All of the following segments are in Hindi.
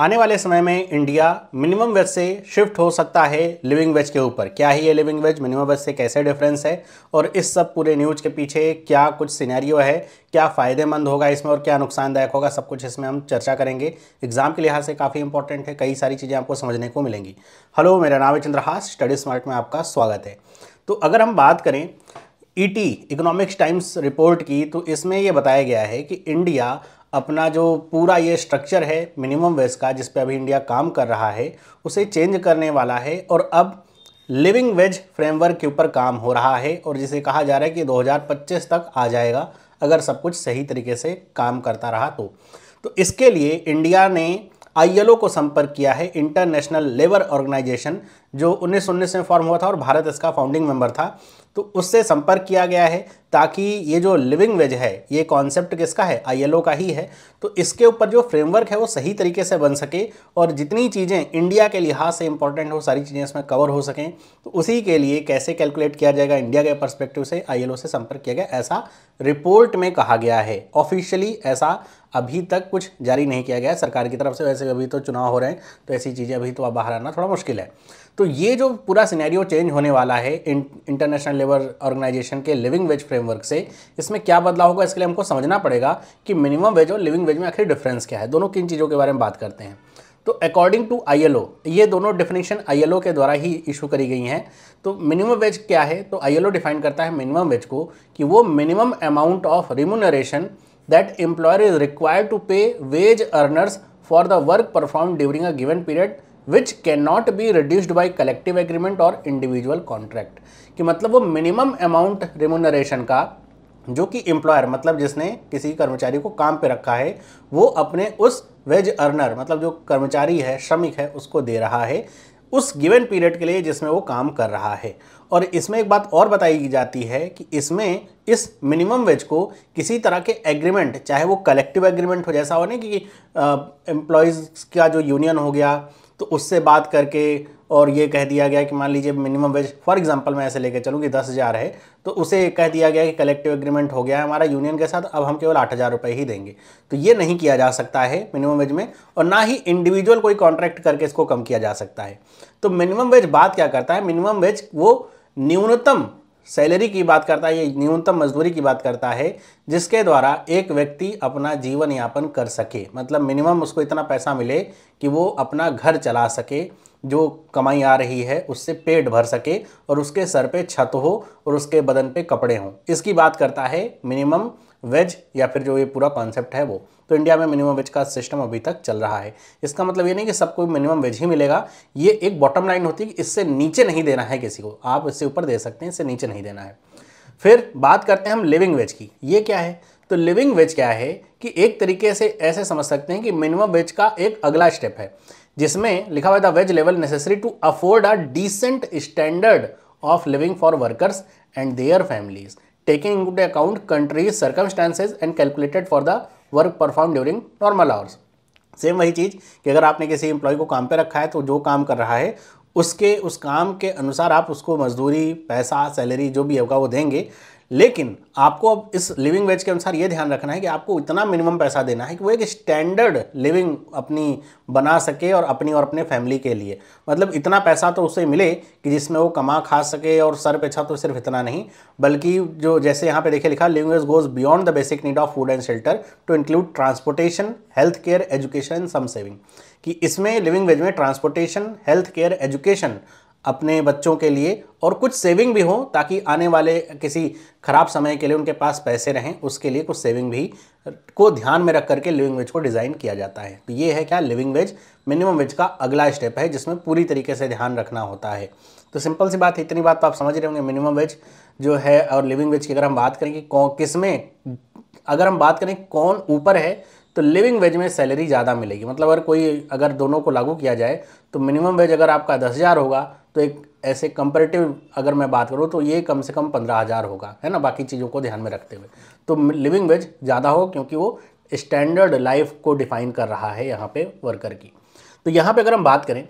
आने वाले समय में इंडिया मिनिमम वेज से शिफ्ट हो सकता है लिविंग वेज के ऊपर क्या ही है लिविंग वेज मिनिमम वेज से कैसे डिफरेंस है और इस सब पूरे न्यूज़ के पीछे क्या कुछ सिनेरियो है क्या फ़ायदेमंद होगा इसमें और क्या नुकसानदायक होगा सब कुछ इसमें हम चर्चा करेंगे एग्जाम के लिहाज से काफ़ी इंपॉर्टेंट है कई सारी चीज़ें आपको समझने को मिलेंगी हेलो मेरा नाम है चंद्रहास स्टडी स्मार्ट में आपका स्वागत है तो अगर हम बात करें टी इकोनॉमिक्स टाइम्स रिपोर्ट की तो इसमें यह बताया गया है कि इंडिया अपना जो पूरा ये स्ट्रक्चर है मिनिमम वेज का जिस अभी इंडिया काम कर रहा है उसे चेंज करने वाला है और अब लिविंग वेज फ्रेमवर्क के ऊपर काम हो रहा है और जिसे कहा जा रहा है कि 2025 तक आ जाएगा अगर सब कुछ सही तरीके से काम करता रहा तो तो इसके लिए इंडिया ने आईएलओ को संपर्क किया है इंटरनेशनल लेबर ऑर्गेनाइजेशन जो उन्नीस में फॉर्म हुआ था और भारत इसका फाउंडिंग मेंबर था तो उससे संपर्क किया गया है ताकि ये जो लिविंग वेज है ये कॉन्सेप्ट किसका है आईएलओ का ही है तो इसके ऊपर जो फ्रेमवर्क है वो सही तरीके से बन सके और जितनी चीज़ें इंडिया के लिहाज से इंपॉर्टेंट हो सारी चीज़ें इसमें कवर हो सकें तो उसी के लिए कैसे कैलकुलेट किया जाएगा इंडिया के परस्पेक्टिव से ओ से संपर्क किया गया ऐसा रिपोर्ट में कहा गया है ऑफिशियली ऐसा अभी तक कुछ जारी नहीं किया गया है सरकार की तरफ से वैसे अभी तो चुनाव हो रहे हैं तो ऐसी चीज़ें अभी तो बाहर आना थोड़ा मुश्किल है तो ये जो पूरा सिनेरियो चेंज होने वाला है इंटरनेशनल लेबर ऑर्गेनाइजेशन के लिविंग वेज फ्रेमवर्क से इसमें क्या बदलाव होगा इसके लिए हमको समझना पड़ेगा कि मिनिमम वेज और लिविंग वेज में आखिर डिफरेंस क्या है दोनों किन चीज़ों के बारे में बात करते हैं तो अकॉर्डिंग टू आईएलओ ये दोनों डेफिनेशन आईएलओ के द्वारा ही इशू करी गई हैं तो मिनिमम वेज क्या है तो आईएलओ डिफाइन करता है मिनिमम वेज को कि वो minimum amount of remuneration that employer is required to pay wage earners for the work perform during a given period which cannot be reduced by collective agreement और इंडिविजुअल कॉन्ट्रैक्ट कि मतलब वो मिनिमम अमाउंट रिमोनरेशन का जो कि एम्प्लॉयर मतलब जिसने किसी कर्मचारी को काम पे रखा है वो अपने उस वेज अर्नर मतलब जो कर्मचारी है श्रमिक है उसको दे रहा है उस गिवन पीरियड के लिए जिसमें वो काम कर रहा है और इसमें एक बात और बताई जाती है कि इसमें इस मिनिमम वेज को किसी तरह के एग्रीमेंट चाहे वो कलेक्टिव एग्रीमेंट हो जैसा हो नहीं कि एम्प्लॉयज़ का जो यूनियन हो गया तो उससे बात करके और ये कह दिया गया कि मान लीजिए मिनिमम वेज फॉर एग्जांपल मैं ऐसे लेके चलूँ कि दस हज़ार है तो उसे कह दिया गया कि कलेक्टिव एग्रीमेंट हो गया है हमारा यूनियन के साथ अब हम केवल आठ हज़ार रुपये ही देंगे तो ये नहीं किया जा सकता है मिनिमम वेज में और ना ही इंडिविजुअल कोई कॉन्ट्रैक्ट करके इसको कम किया जा सकता है तो मिनिमम वेज बात क्या करता है मिनिमम वेज वो न्यूनतम सैलरी की बात करता है ये न्यूनतम मजदूरी की बात करता है जिसके द्वारा एक व्यक्ति अपना जीवन यापन कर सके मतलब मिनिमम उसको इतना पैसा मिले कि वो अपना घर चला सके जो कमाई आ रही है उससे पेट भर सके और उसके सर पे छत हो और उसके बदन पे कपड़े हों इसकी बात करता है मिनिमम वेज या फिर जो ये पूरा कॉन्सेप्ट है वो तो इंडिया में मिनिमम वेज का सिस्टम अभी तक चल रहा है इसका मतलब ये नहीं कि सबको मिनिमम वेज ही मिलेगा ये एक बॉटम लाइन होती है कि इससे नीचे नहीं देना है किसी को आप इससे ऊपर दे सकते हैं इससे नीचे नहीं देना है फिर बात करते हैं हम लिविंग वेज की ये क्या है तो लिविंग वेज क्या है कि एक तरीके से ऐसे समझ सकते हैं कि मिनिमम वेज का एक अगला स्टेप है जिसमें लिखा हुआ था wage level necessary to afford a decent standard of living for workers and their families taking into account country's circumstances and calculated for the work performed during normal hours same वही चीज़ कि अगर आपने किसी एम्प्लॉय को काम पे रखा है तो जो काम कर रहा है उसके उस काम के अनुसार आप उसको मजदूरी पैसा सैलरी जो भी होगा वो देंगे लेकिन आपको अब इस लिविंग वेज के अनुसार ये ध्यान रखना है कि आपको इतना मिनिमम पैसा देना है कि वो एक स्टैंडर्ड लिविंग अपनी बना सके और अपनी और अपने फैमिली के लिए मतलब इतना पैसा तो उसे मिले कि जिसमें वो कमा खा सके और सर पे छा तो सिर्फ इतना नहीं बल्कि जो जैसे यहाँ पे देखिए लिखा living wage goes beyond the basic need of food and shelter to include transportation health care education and some saving कि इसमें लिविंग वेज में ट्रांसपोर्टेशन हेल्थ केयर एजुकेशन अपने बच्चों के लिए और कुछ सेविंग भी हो ताकि आने वाले किसी खराब समय के लिए उनके पास पैसे रहें उसके लिए कुछ सेविंग भी को ध्यान में रख करके लिविंग वेज को डिज़ाइन किया जाता है तो ये है क्या लिविंग वेज मिनिमम वेज का अगला स्टेप है जिसमें पूरी तरीके से ध्यान रखना होता है तो सिंपल सी बात है इतनी बात तो आप समझ रहे होंगे मिनिमम वेज जो है और लिविंग वेज की अगर हम बात करें कि कौन किस में अगर हम बात करें कौन ऊपर है तो लिविंग वेज में सैलरी ज़्यादा मिलेगी मतलब अगर कोई अगर दोनों को लागू किया जाए तो मिनिमम वेज अगर आपका दस हज़ार होगा तो एक ऐसे कंपेरेटिव अगर मैं बात करूँ तो ये कम से कम पंद्रह हज़ार होगा है ना बाकी चीज़ों को ध्यान में रखते हुए तो लिविंग वेज ज़्यादा हो क्योंकि वो स्टैंडर्ड लाइफ को डिफाइन कर रहा है यहाँ पे वर्कर की तो यहाँ पे अगर हम बात करें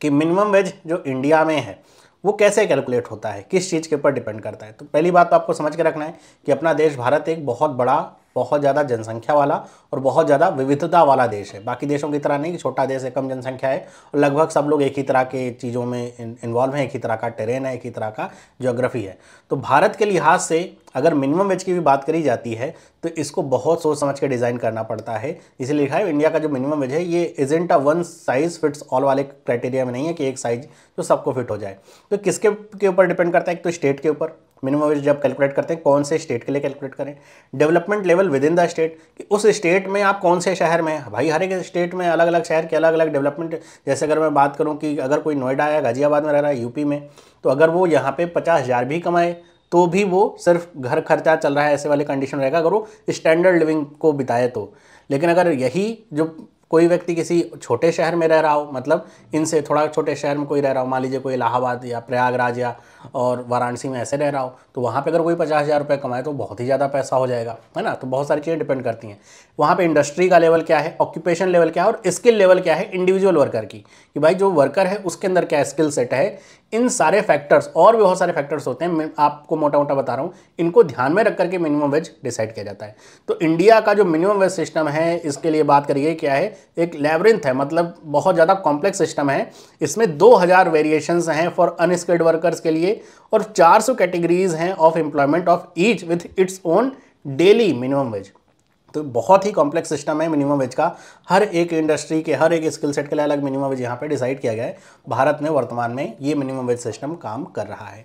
कि मिनिमम वेज जो इंडिया में है वो कैसे कैलकुलेट होता है किस चीज़ के ऊपर डिपेंड करता है तो पहली बात तो आपको समझ के रखना है कि अपना देश भारत एक बहुत बड़ा बहुत ज़्यादा जनसंख्या वाला और बहुत ज़्यादा विविधता वाला देश है बाकी देशों की तरह नहीं छोटा देश है कम जनसंख्या है और लगभग सब लोग एक ही तरह के चीज़ों में इन्वॉल्व हैं एक ही तरह का टेरेन है एक ही तरह का ज्योग्राफी है तो भारत के लिहाज से अगर मिनिमम वेज की भी बात करी जाती है तो इसको बहुत सोच समझ के डिज़ाइन करना पड़ता है इसलिए लिखा है इंडिया का जो मिनिमम वेज है ये isn't a one size fits all वाले क्राइटेरिया में नहीं है कि एक साइज जो सबको फिट हो जाए तो किसके के ऊपर डिपेंड करता है एक तो स्टेट के ऊपर मिनिमम वेज जब कैलकुलेट करते हैं कौन से स्टेट के लिए कैलकुलेट करें development level within the state कि उस स्टेट में आप कौन से शहर में भाई हर एक स्टेट में अलग अलग शहर के अलग अलग डेवलपमेंट जैसे अगर मैं बात करूँ कि अगर कोई नोएडा या गाजियाबाद में रह रहा है यूपी में तो अगर वो यहाँ पर पचास हज़ार भी कमाए तो भी वो सिर्फ घर खर्चा चल रहा है ऐसे वाले कंडीशन रहेगा अगर वो स्टैंडर्ड लिविंग को बिताए तो लेकिन अगर यही जो कोई व्यक्ति किसी छोटे शहर में रह रहा हो मतलब इनसे थोड़ा छोटे शहर में कोई रह रहा हो मान लीजिए कोई इलाहाबाद या प्रयागराज या और वाराणसी में ऐसे रह रहा हो तो वहाँ पे अगर कोई पचास हज़ार रुपये कमाए तो बहुत ही ज़्यादा पैसा हो जाएगा है ना तो बहुत सारी चीज़ें डिपेंड करती हैं वहाँ पर इंडस्ट्री का लेवल क्या है ऑक्यूपेशन लेवल क्या है और स्किल लेवल क्या है इंडिविजुअल वर्कर की कि भाई जो वर्कर है उसके अंदर क्या स्किल सेट है इन सारे फैक्टर्स और भी बहुत सारे फैक्टर्स होते हैं मैं आपको मोटा मोटा बता रहा हूँ इनको ध्यान में रख करके मिनिमम वेज डिसाइड किया जाता है तो इंडिया का जो मिनिमम वेज सिस्टम है इसके लिए बात करिए क्या है एक लेबरिंथ है मतलब बहुत ज़्यादा कॉम्प्लेक्स सिस्टम है इसमें 2000 हज़ार वेरिएशंस हैं फॉर अनस्किल्ड वर्कर्स के लिए और 400 सौ कैटेगरीज हैं of employment of each with its own daily minimum wage तो बहुत ही कॉम्प्लेक्स सिस्टम है मिनिमम वेज का हर एक इंडस्ट्री के हर एक स्किल सेट के लिए अलग मिनिमम वेज यहाँ पे डिसाइड किया गया है भारत में वर्तमान में ये मिनिमम वेज सिस्टम काम कर रहा है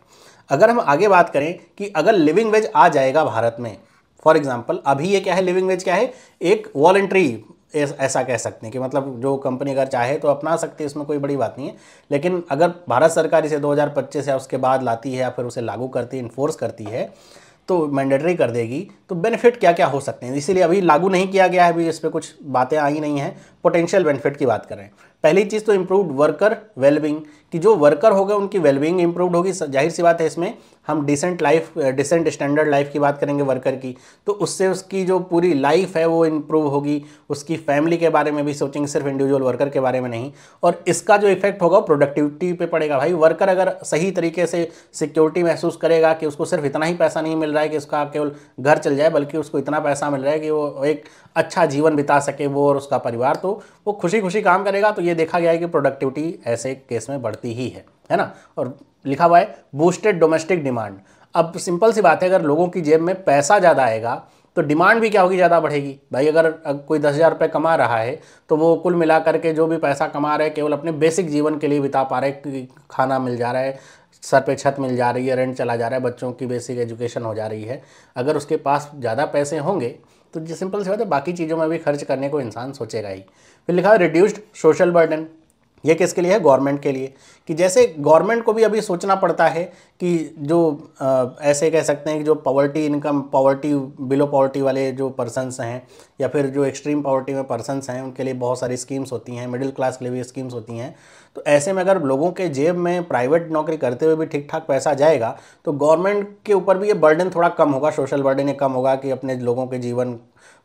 अगर हम आगे बात करें कि अगर लिविंग वेज आ जाएगा भारत में फॉर एग्जाम्पल अभी ये क्या है लिविंग वेज क्या है एक वॉलेंट्री ऐसा कह सकते हैं कि मतलब जो कंपनी अगर चाहे तो अपना सकती है इसमें कोई बड़ी बात नहीं है लेकिन अगर भारत सरकार इसे 2025 या उसके बाद लाती है या फिर उसे लागू करती है इन्फोर्स करती है तो मैंडेटरी कर देगी तो बेनिफिट क्या क्या हो सकते हैं इसीलिए अभी लागू नहीं किया गया है अभी इस पर कुछ बातें आई नहीं हैं पोटेंशियल बेनिफिट की बात करें पहली चीज़ तो इम्प्रूव वर्कर वेलबिंग कि जो वर्कर गए उनकी वेलबींग इंप्रूव होगी जाहिर सी बात है इसमें हम decent life decent standard life की बात करेंगे वर्कर की तो उससे उसकी जो पूरी लाइफ है वो इंप्रूव होगी उसकी फैमिली के बारे में भी सोचेंगे सिर्फ इंडिविजुअल वर्कर के बारे में नहीं और इसका जो इफेक्ट होगा प्रोडक्टिविटी पे पड़ेगा भाई वर्कर अगर सही तरीके से सिक्योरिटी महसूस करेगा कि उसको सिर्फ इतना ही पैसा नहीं मिल रहा है कि उसका केवल घर चल जाए बल्कि उसको इतना पैसा मिल रहा है कि वो एक अच्छा जीवन बिता सके वो और उसका परिवार तो वो खुशी खुशी काम करेगा तो ये देखा गया है कि प्रोडक्टिविटी ऐसे केस में बढ़ती सकती ही है है ना और लिखा हुआ है बूस्टेड डोमेस्टिक डिमांड अब सिंपल सी बात है अगर लोगों की जेब में पैसा ज़्यादा आएगा तो डिमांड भी क्या होगी ज़्यादा बढ़ेगी भाई अगर, कोई दस हज़ार रुपये कमा रहा है तो वो कुल मिला करके जो भी पैसा कमा रहा है केवल अपने बेसिक जीवन के लिए बिता पा रहे खाना मिल जा रहा है सर पे छत मिल जा रही है रेंट चला जा रहा है बच्चों की बेसिक एजुकेशन हो जा रही है अगर उसके पास ज़्यादा पैसे होंगे तो सिंपल सी बात है बाकी चीज़ों में भी खर्च करने को इंसान सोचेगा ही फिर लिखा है रिड्यूस्ड सोशल बर्डन ये किसके लिए है गवर्नमेंट के लिए कि जैसे गवर्नमेंट को भी अभी सोचना पड़ता है कि जो आ, ऐसे कह सकते हैं कि जो poverty income poverty below poverty वाले जो पर्सनस हैं या फिर जो एक्सट्रीम पॉवर्टी में पर्सनस हैं उनके लिए बहुत सारी स्कीम्स होती हैं मिडिल क्लास के लिए भी स्कीम्स होती हैं तो ऐसे में अगर लोगों के जेब में प्राइवेट नौकरी करते हुए भी ठीक ठाक पैसा जाएगा तो गवर्नमेंट के ऊपर भी ये बर्डन थोड़ा कम होगा सोशल बर्डन ये कम होगा कि अपने लोगों के जीवन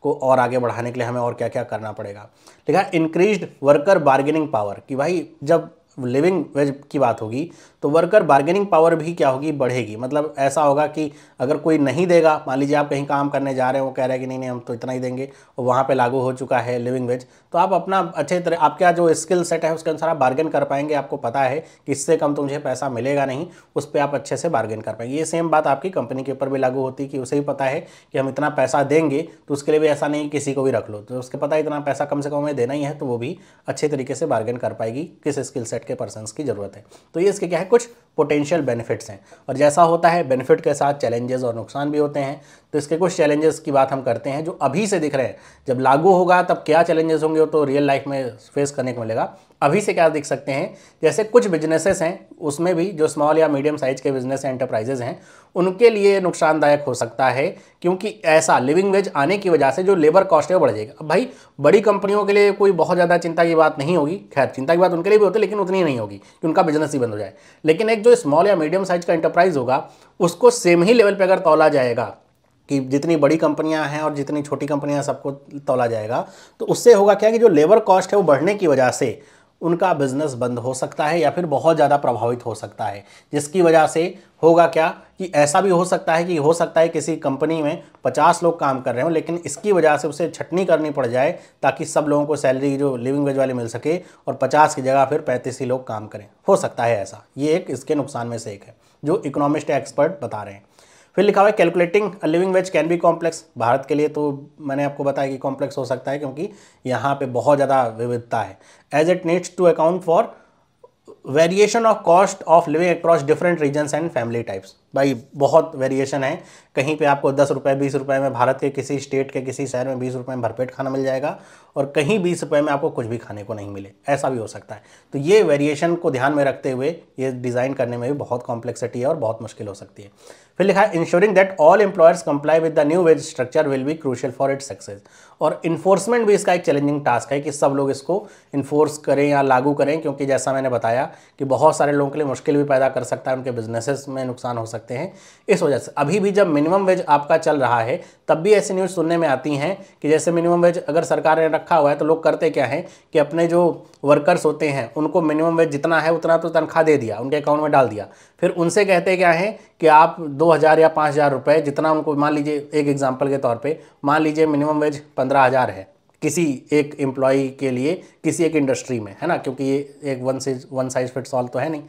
को और आगे बढ़ाने के लिए हमें और क्या क्या करना पड़ेगा लिखा इंक्रीज्ड वर्कर बार्गेनिंग पावर कि भाई जब लिविंग वेज की बात होगी तो वर्कर बार्गेनिंग पावर भी क्या होगी बढ़ेगी मतलब ऐसा होगा कि अगर कोई नहीं देगा मान लीजिए आप कहीं काम करने जा रहे हो वो कह रहे हैं कि नहीं नहीं हम तो इतना ही देंगे और वहाँ पर लागू हो चुका है लिविंग वेज तो आप अपना अच्छे तरह आपका जो स्किल सेट है उसके अनुसार आप बार्गेन कर पाएंगे आपको पता है कि इससे कम तो मुझे पैसा मिलेगा नहीं उस पर आप अच्छे से बार्गेन कर पाएंगे ये सेम बात आपकी कंपनी के ऊपर भी लागू होती है कि उसे भी पता है कि हम इतना पैसा देंगे तो उसके लिए भी ऐसा नहीं किसी को भी रख लो तो उसके पता है इतना पैसा कम से कम हमें देना ही है तो वो भी अच्छे तरीके से बार्गेन कर पाएगी किस स्किल सेट के पर्सनस की ज़रूरत है तो ये इसके क्या है कुछ पोटेंशियल बेनिफिट्स हैं और जैसा होता है बेनिफिट के साथ चैलेंजेस और नुकसान भी होते हैं तो इसके कुछ चैलेंजेस की बात हम करते हैं जो अभी से दिख रहे हैं जब लागू होगा तब क्या चैलेंजेस होंगे तो रियल लाइफ में फेस करने को मिलेगा अभी से क्या दिख सकते हैं जैसे कुछ बिजनेसेस हैं उसमें भी जो स्मॉल या मीडियम साइज के बिजनेस एंटरप्राइजेज हैं उनके लिए नुकसानदायक हो सकता है क्योंकि ऐसा लिविंग वेज आने की वजह से जो लेबर कॉस्ट है वो बढ़ जाएगा अब भाई बड़ी कंपनियों के लिए कोई बहुत ज़्यादा चिंता की बात नहीं होगी खैर चिंता की बात उनके लिए भी होती है लेकिन उतनी नहीं होगी कि उनका बिजनेस ही बंद हो जाए लेकिन एक एक जो स्मॉल या मीडियम साइज का इंटरप्राइज होगा उसको सेम ही लेवल पर अगर तोला जाएगा कि जितनी बड़ी कंपनियां हैं और जितनी छोटी कंपनियां सबको तोला जाएगा तो उससे होगा क्या कि जो लेबर कॉस्ट है वो बढ़ने की वजह से उनका बिजनेस बंद हो सकता है या फिर बहुत ज़्यादा प्रभावित हो सकता है जिसकी वजह से होगा क्या कि ऐसा भी हो सकता है कि हो सकता है किसी कंपनी में 50 लोग काम कर रहे हों लेकिन इसकी वजह से उसे छटनी करनी पड़ जाए ताकि सब लोगों को सैलरी जो लिविंग वेज वाली मिल सके और 50 की जगह फिर पैंतीस ही लोग काम करें हो सकता है ऐसा ये एक इसके नुकसान में से एक है जो इकोनॉमिस्ट एक्सपर्ट बता रहे हैं फिर लिखा हुआ है calculating a living wage can be complex Bharat के लिए तो मैंने आपको बताया कि कॉम्प्लेक्स हो सकता है क्योंकि यहाँ पे बहुत ज़्यादा विविधता है as it needs to account for variation of cost of living across different regions and family types भाई बहुत वेरिएशन है कहीं पे आपको दस रुपये बीस रुपये में भारत के किसी स्टेट के किसी शहर में बीस रुपये में भरपेट खाना मिल जाएगा और कहीं बीस रुपये में आपको कुछ भी खाने को नहीं मिले ऐसा भी हो सकता है तो ये वेरिएशन को ध्यान में रखते हुए ये डिज़ाइन करने में भी बहुत कॉम्प्लेक्सिटी है और बहुत मुश्किल हो सकती है फिर लिखा है ensuring that all employers comply with the new wage structure will be crucial for it success और इन्फोर्समेंट भी इसका एक चैलेंजिंग टास्क है कि सब लोग इसको इन्फोर्स करें या लागू करें क्योंकि जैसा मैंने बताया कि बहुत सारे लोगों के लिए मुश्किल भी पैदा कर सकता है उनके बिजनेसेस में नुकसान हो सकता है सकते हैं इस वजह से अभी भी जब मिनिमम वेज आपका चल रहा है तब भी ऐसी न्यूज़ सुनने में आती हैं कि जैसे मिनिमम वेज अगर सरकार ने रखा हुआ है तो लोग करते क्या हैं कि अपने जो वर्कर्स होते हैं उनको मिनिमम वेज जितना है उतना तो तनख्वाह दे दिया उनके अकाउंट में डाल दिया फिर उनसे कहते क्या हैं कि आप दो या पाँच हज़ार जितना उनको मान लीजिए एक एग्जाम्पल के तौर पर मान लीजिए मिनिमम वेज पंद्रह है किसी एक एम्प्लॉय के लिए किसी एक इंडस्ट्री में है ना क्योंकि ये एक one size one size fits all तो है नहीं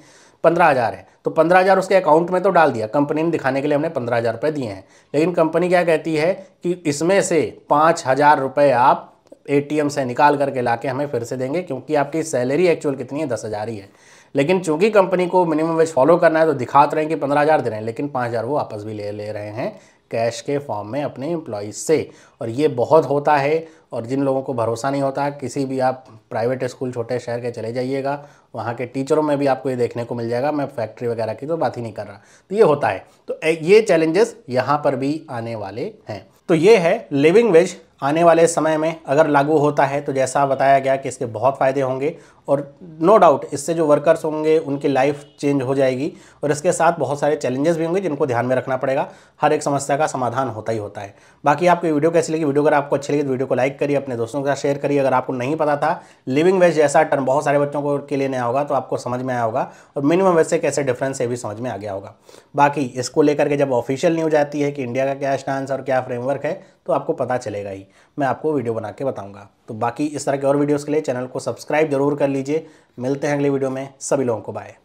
पंद्रह हज़ार है तो पंद्रह हज़ार उसके अकाउंट में तो डाल दिया कंपनी ने दिखाने के लिए हमने पंद्रह हज़ार रुपये दिए हैं लेकिन कंपनी क्या कहती है कि इसमें से पाँच हज़ार रुपये आप ए से निकाल करके ला के हमें फिर से देंगे क्योंकि आपकी सैलरी एक्चुअल कितनी है दस हज़ार ही है लेकिन चूंकि कंपनी को मिनिमम वेज फॉलो करना है तो दिखाते रहे हैं कि पंद्रह हज़ार दे रहे हैं लेकिन पाँच हज़ार वो वापस भी ले ले रहे हैं कैश के फॉर्म में अपने एम्प्लॉज़ से और ये बहुत होता है और जिन लोगों को भरोसा नहीं होता किसी भी आप प्राइवेट स्कूल छोटे शहर के चले जाइएगा वहाँ के टीचरों में भी आपको ये देखने को मिल जाएगा मैं फैक्ट्री वगैरह की तो बात ही नहीं कर रहा तो ये होता है तो ये चैलेंजेस यहाँ पर भी आने वाले हैं तो ये है लिविंग वेज आने वाले समय में अगर लागू होता है तो जैसा बताया गया कि इसके बहुत फ़ायदे होंगे और नो डाउट इससे जो वर्कर्स होंगे उनकी लाइफ चेंज हो जाएगी और इसके साथ बहुत सारे चैलेंजेस भी होंगे जिनको ध्यान में रखना पड़ेगा हर एक समस्या का समाधान होता ही होता है बाकी आपको वीडियो कैसी लगी वीडियो अगर आपको अच्छी लगी तो वीडियो को लाइक करिए अपने दोस्तों के साथ शेयर करिए अगर आपको नहीं पता था लिविंग वेज जैसा टर्म बहुत सारे बच्चों को के लिए नया होगा तो आपको समझ में आया होगा और मिनिमम वेज से कैसे डिफरेंस है भी समझ में आ गया होगा बाकी इसको लेकर के जब ऑफिशियल न्यूज आती है कि इंडिया का क्या स्टांस और क्या फ्रेमवर्क है तो आपको पता चलेगा ही मैं आपको वीडियो बना के बताऊँगा तो बाकी इस तरह के और वीडियोज़ के लिए चैनल को सब्सक्राइब जरूर कर लीजिए मिलते हैं अगले वीडियो में सभी लोगों को बाय